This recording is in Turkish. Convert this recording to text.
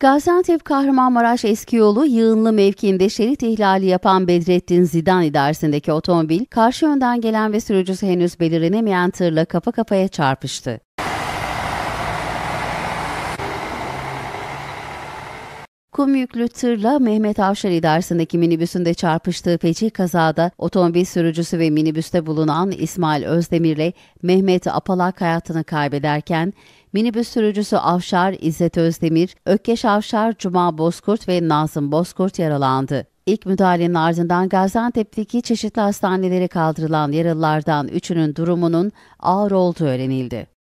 Gaziantep Kahramanmaraş eski yolu yığınlı mevkiinde şerit ihlali yapan Bedrettin Zidan idaresindeki otomobil, karşı yönden gelen ve sürücüsü henüz belirlenemeyen tırla kafa kafaya çarpıştı. vakum yüklü tırla Mehmet Avşar idaresindeki minibüsünde çarpıştığı feci kazada otomobil sürücüsü ve minibüste bulunan İsmail Özdemir'le Mehmet Apalak hayatını kaybederken minibüs sürücüsü Avşar İzzet Özdemir, Ökkeş Avşar, Cuma Bozkurt ve Nazım Bozkurt yaralandı. İlk müdahalenin ardından Gaziantep'teki çeşitli hastanelere kaldırılan yaralılardan üçünün durumunun ağır olduğu öğrenildi.